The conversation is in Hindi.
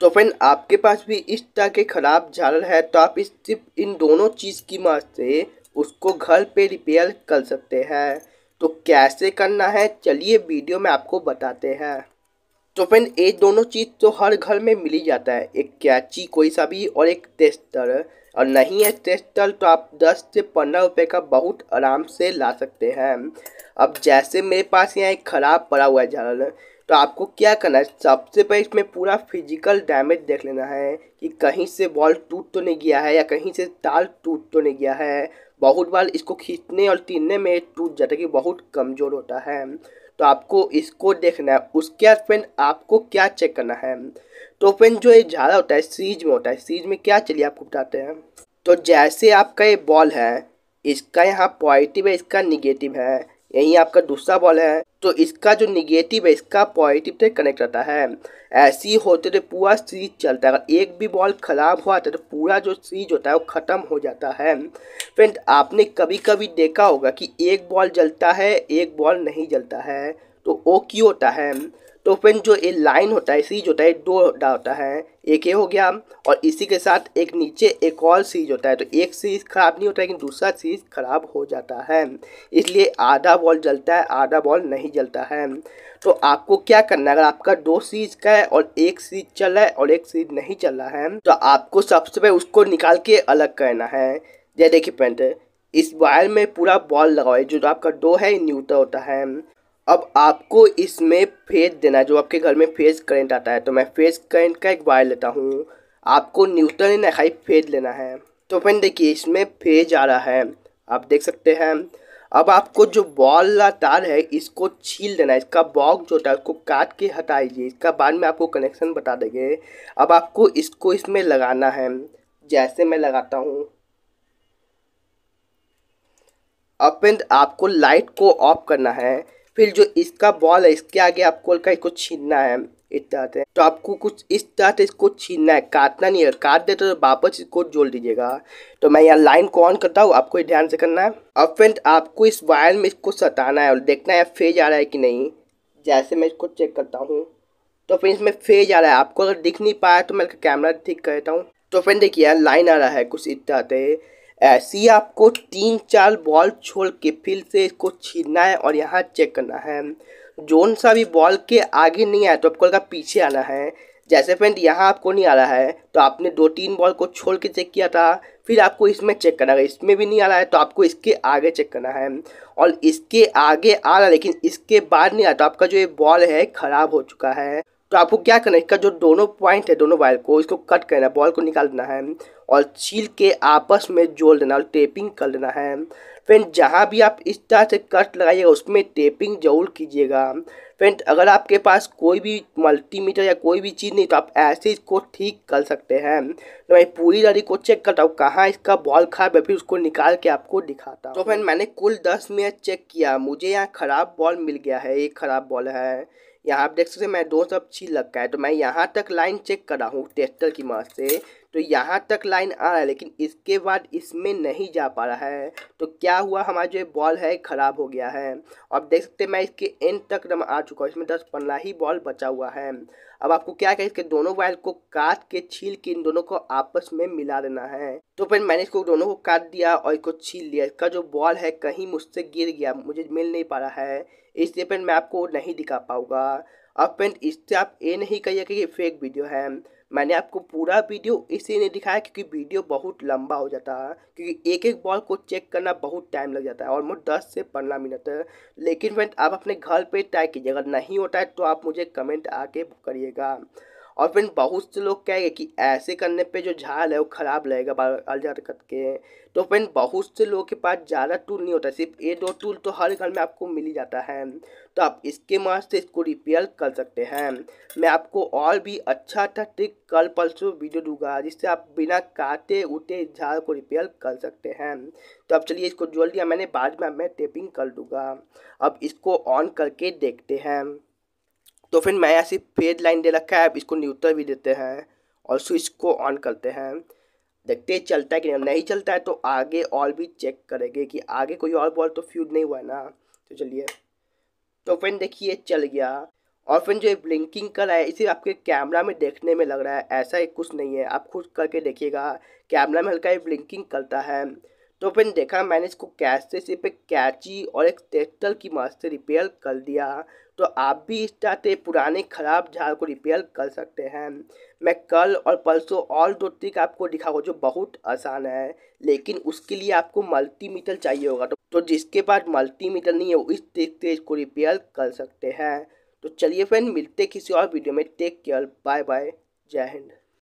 तो फ्रेंड आपके पास भी इस तरह के ख़राब झालर है तो आप इस सिर्फ इन दोनों चीज़ की मदद से उसको घर पे रिपेयर कर सकते हैं तो कैसे करना है चलिए वीडियो में आपको बताते हैं तो फ्रेंड ये दोनों चीज़ तो हर घर में मिल ही जाता है एक कैची कोई सा भी और एक टेस्टर और नहीं है टेस्टर तो आप 10 से 15 रुपए का बहुत आराम से ला सकते हैं अब जैसे मेरे पास यहाँ एक ख़राब पड़ा हुआ है झालर तो आपको क्या करना है सबसे पहले इसमें पूरा फिजिकल डैमेज देख लेना है कि कहीं से बॉल टूट तो नहीं गया है या कहीं से ताल टूट तो नहीं गया है बहुत बार इसको खींचने और तीनने में टूट जाता है कि बहुत कमज़ोर होता है तो आपको इसको देखना है उसके बाद फ्रेंड आपको क्या चेक करना है तो फ्रेंड जो ये झाड़ा होता है सीज में होता है सीज में क्या चलिए आपको बताते हैं तो जैसे आपका ये बॉल है इसका यहाँ पॉजिटिव है इसका निगेटिव है यही आपका दूसरा बॉल है तो इसका जो निगेटिव है इसका पॉजिटिव से कनेक्ट रहता है ऐसे ही होते तो पूरा सीरीज चलता है अगर एक भी बॉल ख़राब हुआ था तो पूरा जो सीरीज होता है वो ख़त्म हो जाता है फ्रेंड आपने कभी कभी देखा होगा कि एक बॉल जलता है एक बॉल नहीं जलता है तो वो क्यों होता है तो फ्रेंड जो ये लाइन होता है सीज होता है दो होता है एक ये हो गया और इसी के साथ एक नीचे एक और सीज होता है तो एक सीज खराब नहीं होता है लेकिन दूसरा सीज खराब हो जाता है इसलिए आधा बॉल जलता है आधा बॉल नहीं जलता है तो आपको क्या करना है अगर आपका दो सीज का है और एक सीज चल रहा है और एक सीज नहीं चल रहा है तो आपको सबसे पहले उसको निकाल के अलग करना है जैसे देखिए पेंट इस वायर में पूरा बॉल लगाओ जो आपका दो है न्यूटा होता है अब आपको इसमें फेज देना है जो आपके घर में फेज करंट आता है तो मैं फेज करंट का एक वायर लेता हूँ आपको न्यूटन इन एखाई फेज लेना है तो फिर देखिए इसमें फेज आ रहा है आप देख सकते हैं अब आपको जो बॉल तार है इसको छील देना है इसका बॉक्स जो होता है उसको काट के हटा दीजिए इसका बाद में आपको कनेक्शन बता देंगे अब आपको इसको इसमें लगाना है जैसे मैं लगाता हूँ अब फिर आपको लाइट को ऑफ करना है फिर जो इसका बॉल है इसके आगे आपको हल्का इसको छीनना है इस तरह से तो आपको कुछ इस तरह से इसको छीनना है काटना नहीं है काट दे तो वापस इसको जोड़ दीजिएगा तो मैं यहाँ लाइन को ऑन करता हूँ आपको ध्यान से करना है अब फ्रेंड आपको इस वायर में इसको सताना है और देखना है फेज आ रहा है कि नहीं जैसे मैं इसको चेक करता हूँ तो फिर इसमें फेज आ रहा है आपको अगर दिख नहीं पाया तो मैं कैमरा ठीक कर देता हूँ तो फ्रेंड देखिए लाइन आ रहा है कुछ इस तरह ऐसे ही आपको तीन चार बॉल छोड़ के फिर से इसको छीनना है और यहाँ चेक करना है जोन सा भी बॉल के आगे नहीं आया तो आपको लगा पीछे आना है जैसे फ्रेंड यहाँ आपको नहीं आ रहा है तो आपने दो तीन बॉल को छोड़ के चेक किया था फिर आपको इसमें चेक करना है इसमें भी नहीं आ रहा है तो आपको इसके आगे चेक करना है और इसके आगे आ रहा है लेकिन इसके बाद नहीं आया तो आपका जो ये बॉल है ख़राब हो चुका है तो आपको क्या करना है इसका जो दोनों पॉइंट है दोनों वायर को इसको कट करना है बॉल को निकाल देना है और छील के आपस में जोड़ देना और टेपिंग कर देना है फ्रेंड जहाँ भी आप इस तरह से कट लगाइएगा उसमें टेपिंग जरूर कीजिएगा फ्रेंड अगर आपके पास कोई भी मल्टीमीटर या कोई भी चीज़ नहीं तो आप ऐसे इसको ठीक कर सकते हैं तो मैं पूरी लड़ी को चेक करता हूँ कहाँ इसका बॉल खराब है फिर उसको निकाल के आपको दिखाता हूँ तो फ्रेंड मैंने कुल दस मिनट चेक किया मुझे यहाँ ख़राब बॉल मिल गया है एक ख़राब बॉल है यहाँ आप देख सकते हैं मैं दो सब चीज लग गया है तो मैं यहाँ तक लाइन चेक कर रहा हूँ टेस्टर की मदद से तो यहाँ तक लाइन आ रहा है लेकिन इसके बाद इसमें नहीं जा पा रहा है तो क्या हुआ हमारा जो बॉल है ख़राब हो गया है अब देख सकते हैं मैं इसके एंड तक रम आ चुका हूँ इसमें दस पंद्रह ही बॉल बचा हुआ है अब आपको क्या क्या इसके दोनों वायर को काट के छील के इन दोनों को आपस में मिला देना है तो फिर मैंने इसको दोनों को काट दिया और इसको छील लिया इसका जो बॉल है कहीं मुझसे गिर गया मुझे मिल नहीं पा रहा है इसलिए फिर मैं आपको नहीं दिखा पाऊंगा अब फ्रेंड इससे आप ये नहीं कहिए कि ये फेक वीडियो है मैंने आपको पूरा वीडियो इसी नहीं दिखाया क्योंकि वीडियो बहुत लंबा हो जाता है क्योंकि एक एक बॉल को चेक करना बहुत टाइम लग जाता है ऑलमोस्ट दस से पंद्रह मिनट लेकिन फ्रेंड आप अपने घर पे ट्राई कीजिए अगर नहीं होता है तो आप मुझे कमेंट आके करिएगा और फिर बहुत से लोग कहेंगे कि ऐसे करने पे जो झाल है वो ख़राब रहेगा बाल कट के तो फिर बहुत से लोगों के पास ज़्यादा टूल नहीं होता सिर्फ ये दो टूल तो हर घर में आपको मिल ही जाता है तो आप इसके मार्च से इसको रिपेयर कर सकते हैं मैं आपको और भी अच्छा अच्छा ट्रिक कल परसों वीडियो दूंगा जिससे आप बिना काटे उटे झाड़ को रिपेयर कर सकते हैं तो अब चलिए इसको जोड़ दिया मैंने बाद में मैं टेपिंग कर दूंगा अब इसको ऑन करके देखते हैं तो फिर मैं ऐसे फेड लाइन दे रखा है अब इसको न्यूट्रल भी देते हैं और स्विच को ऑन करते हैं देखते हैं चलता है कि नहीं नहीं चलता है तो आगे और भी चेक करेंगे कि आगे कोई और बॉल तो फ्यूज नहीं हुआ है ना तो चलिए तो फिर देखिए चल गया और फिर जो ये ब्लिंकिंग कर रहा है इसे आपके कैमरा में देखने में लग रहा है ऐसा ही कुछ नहीं है आप खुद करके देखिएगा कैमरा में हल्का ये ब्लिंकिंग करता है तो फिर देखा मैंने इसको कैसे सिर्फ एक कैची और एक टेस्टल की मदद से रिपेयर कर दिया तो आप भी इस तरह से पुराने ख़राब झाड़ को रिपेयर कर सकते हैं मैं कल और परसों और दो ट्रिक आपको दिखाऊंगा जो बहुत आसान है लेकिन उसके लिए आपको मल्टीमीटर चाहिए होगा तो, तो जिसके पास मल्टीमीटर नहीं है वो इस ट्रिक से इसको रिपेयर कर सकते हैं तो चलिए फ्रेंड मिलते किसी और वीडियो में टेक केयर बाय बाय जय हिंद